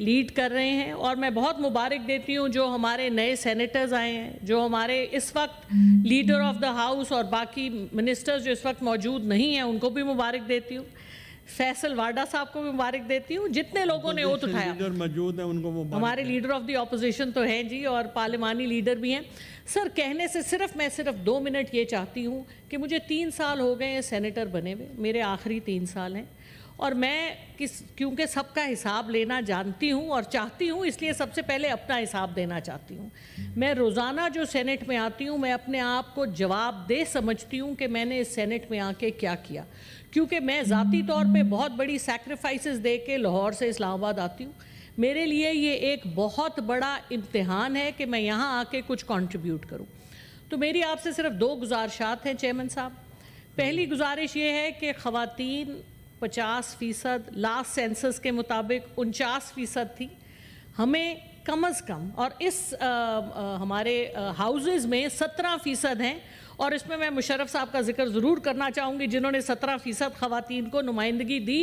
lead कर रहे हैं और मैं बहुत मुबारक देती हूँ जो हमारे नए सेनेटर्स आए हैं जो हमारे इस वक्त लीडर ऑफ द हाउस और बाकी मिनिस्टर्स जो इस वक्त मौजूद नहीं हैं उनको भी मुबारक देती हूँ फैसल वाडा साहब को भी मुबारक देती हूँ जितने लोगों ने वोट उठाया मौजूद है उनको हमारे लीडर ऑफ द अपोजिशन तो हैं जी और पार्लिमानी लीडर भी हैं सर कहने से सिर्फ मैं सिर्फ दो मिनट ये चाहती हूँ कि मुझे तीन साल हो गए हैं सेनेटर बने हुए मेरे आखिरी तीन साल हैं और मैं किस क्योंकि सबका हिसाब लेना जानती हूँ और चाहती हूँ इसलिए सबसे पहले अपना हिसाब देना चाहती हूँ मैं रोज़ाना जो सेनेट में आती हूँ मैं अपने आप को जवाब दे समझती हूँ कि मैंने इस सेनेट में आके क्या किया क्योंकि मैं ज़ाती तौर पे बहुत बड़ी सैक्रिफाइसेस दे के लाहौर से इस्लामाबाद आती हूँ मेरे लिए ये एक बहुत बड़ा इम्तहान है कि मैं यहाँ आके कुछ कॉन्ट्रीब्यूट करूँ तो मेरी आपसे सिर्फ दो गुज़ारशात हैं चेयरमैन साहब पहली गुजारिश ये है कि ख़वातीन 50 फीसद लास्ट सेंसस के मुताबिक उनचास फीसद थी हमें कम अज़ कम और इस आ, आ, हमारे हाउसेज में 17 फ़ीसद हैं और इसमें मैं मुशरफ साहब का जिक्र ज़रूर करना चाहूँगी जिन्होंने 17 फ़ीसद ख़वान को नुमाइंदगी दी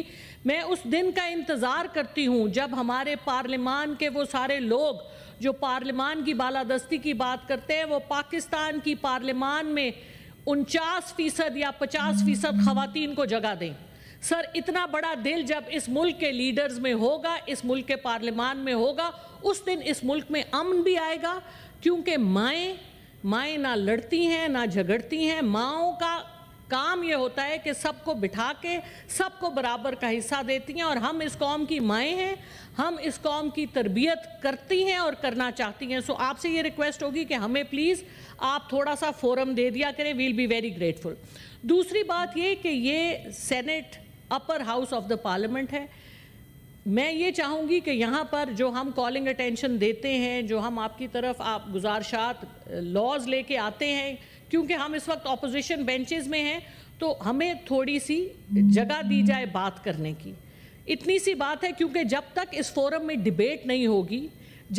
मैं उस दिन का इंतज़ार करती हूँ जब हमारे पार्लियामान के वो सारे लोग जो पार्लियामान की बालादस्ती की बात करते हैं वो पाकिस्तान की पार्लियामान में उनचास फ़ीसद या पचास फ़ीसद ख़वान को जगह दें सर इतना बड़ा दिल जब इस मुल्क के लीडर्स में होगा इस मुल्क के पार्लियामान में होगा उस दिन इस मुल्क में अमन भी आएगा क्योंकि माएँ माएँ ना लड़ती हैं ना झगड़ती हैं माओं का काम ये होता है कि सबको बिठा के सबको बराबर का हिस्सा देती हैं और हम इस कौम की माएँ हैं हम इस कौम की तरबियत करती हैं और करना चाहती हैं सो आपसे ये रिक्वेस्ट होगी कि हमें प्लीज़ आप थोड़ा सा फोरम दे दिया करें वील बी वेरी ग्रेटफुल दूसरी बात ये कि ये senate upper house of the parliament है मैं ये चाहूँगी कि यहाँ पर जो हम कॉलिंग अटेंशन देते हैं जो हम आपकी तरफ आप गुजारशात लॉज लेके आते हैं क्योंकि हम इस वक्त अपोजिशन बेंचेस में हैं तो हमें थोड़ी सी जगह दी जाए बात करने की इतनी सी बात है क्योंकि जब तक इस फोरम में डिबेट नहीं होगी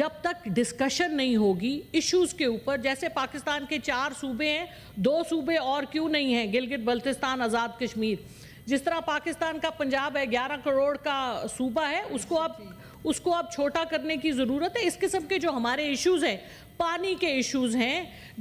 जब तक डिस्कशन नहीं होगी इश्यूज के ऊपर जैसे पाकिस्तान के चार सूबे हैं दो सूबे और क्यों नहीं हैं गिलगित बल्तिस्तान आज़ाद कश्मीर जिस तरह पाकिस्तान का पंजाब है ग्यारह करोड़ का सूबा है उसको आप उसको आप छोटा करने की ज़रूरत है इस किस्म के जो हमारे इश्यूज हैं पानी के इश्यूज हैं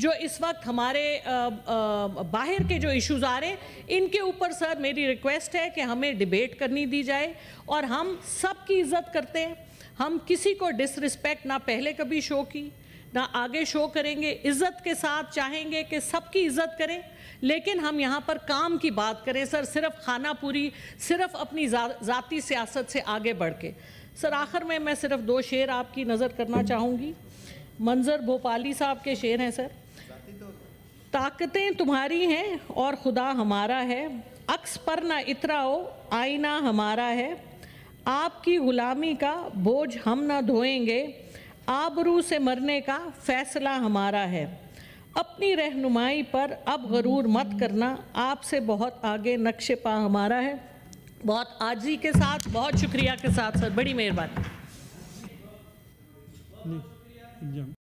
जो इस वक्त हमारे आ, आ, बाहर के जो इश्यूज आ रहे हैं इनके ऊपर सर मेरी रिक्वेस्ट है कि हमें डिबेट करनी दी जाए और हम सबकी इज्जत करते हैं हम किसी को डिसरिस्पेक्ट ना पहले कभी शो की ना आगे शो करेंगे इज्जत के साथ चाहेंगे कि सबकी इज्जत करें लेकिन हम यहाँ पर काम की बात करें सर सिर्फ खाना पूरी सिर्फ अपनी ज़ाती सियासत से आगे बढ़ के सर आखिर में मैं सिर्फ दो शेर आपकी नज़र करना चाहूँगी मंजर भोपाली साहब के शेर हैं सर ताकतें तुम्हारी हैं और खुदा हमारा है अक्स पर ना इतरा हो आईना हमारा है आपकी गुलामी का बोझ हम ना धोएंगे आबरू से मरने का फैसला हमारा है अपनी रहनुमाई पर अब गरूर मत करना आपसे बहुत आगे नक्शे पा हमारा है बहुत आजी के साथ बहुत शुक्रिया के साथ सर बड़ी मेहरबानी